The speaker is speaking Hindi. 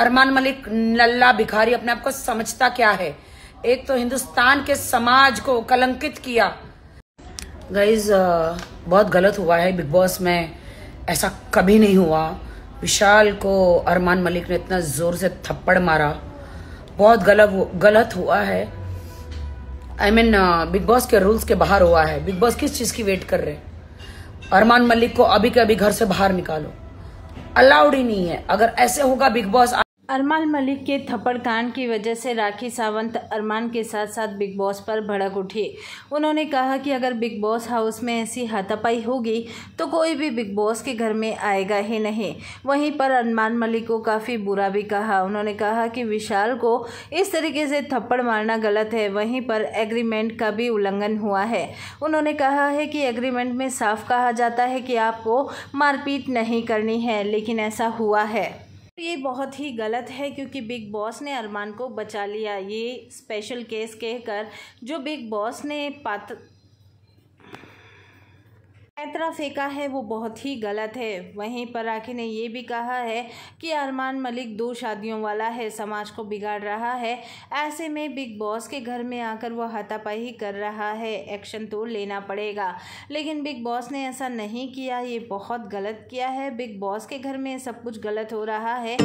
अरमान मलिक लल्ला भिखारी अपने आप को समझता क्या है एक तो हिंदुस्तान के समाज को कलंकित किया गाइज बहुत गलत हुआ है बिग बॉस में ऐसा कभी नहीं हुआ विशाल को अरमान मलिक ने इतना ज़ोर से थप्पड़ मारा बहुत गलत गलत हुआ है आई मीन बिग बॉस के रूल्स के बाहर हुआ है बिग बॉस किस चीज़ की वेट कर रहे हैं अरमान मलिक को अभी के अभी घर से बाहर निकालो अलाउड ही नहीं है अगर ऐसे होगा बिग बॉस अरमान मलिक के थप्पड़ कांड की वजह से राखी सावंत अरमान के साथ साथ बिग बॉस पर भड़क उठी उन्होंने कहा कि अगर बिग बॉस हाउस में ऐसी हाथापाई होगी तो कोई भी बिग बॉस के घर में आएगा ही नहीं वहीं पर अरमान मलिक को काफ़ी बुरा भी कहा उन्होंने कहा कि विशाल को इस तरीके से थप्पड़ मारना गलत है वहीं पर एग्रीमेंट का भी उल्लंघन हुआ है उन्होंने कहा है कि एग्रीमेंट में साफ कहा जाता है कि आपको मारपीट नहीं करनी है लेकिन ऐसा हुआ है तो ये बहुत ही गलत है क्योंकि बिग बॉस ने अरमान को बचा लिया ये स्पेशल केस कहकर जो बिग बॉस ने पात्र ऐतरा फेंका है वो बहुत ही गलत है वहीं पर राखी ने ये भी कहा है कि अरमान मलिक दो शादियों वाला है समाज को बिगाड़ रहा है ऐसे में बिग बॉस के घर में आकर वो हाथापाई कर रहा है एक्शन तो लेना पड़ेगा लेकिन बिग बॉस ने ऐसा नहीं किया ये बहुत गलत किया है बिग बॉस के घर में सब कुछ गलत हो रहा है